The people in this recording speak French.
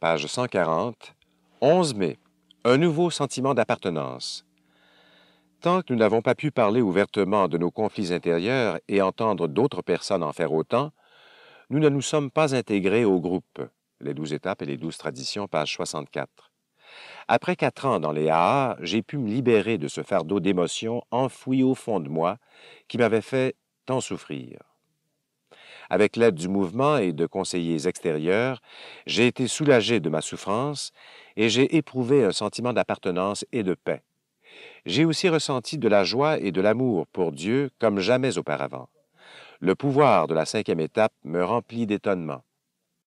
page 140, 11 mai, un nouveau sentiment d'appartenance. Tant que nous n'avons pas pu parler ouvertement de nos conflits intérieurs et entendre d'autres personnes en faire autant, nous ne nous sommes pas intégrés au groupe. Les douze étapes et les douze traditions, page 64. Après quatre ans dans les AA, j'ai pu me libérer de ce fardeau d'émotions enfoui au fond de moi qui m'avait fait tant souffrir. Avec l'aide du mouvement et de conseillers extérieurs, j'ai été soulagé de ma souffrance et j'ai éprouvé un sentiment d'appartenance et de paix. J'ai aussi ressenti de la joie et de l'amour pour Dieu comme jamais auparavant. Le pouvoir de la cinquième étape me remplit d'étonnement.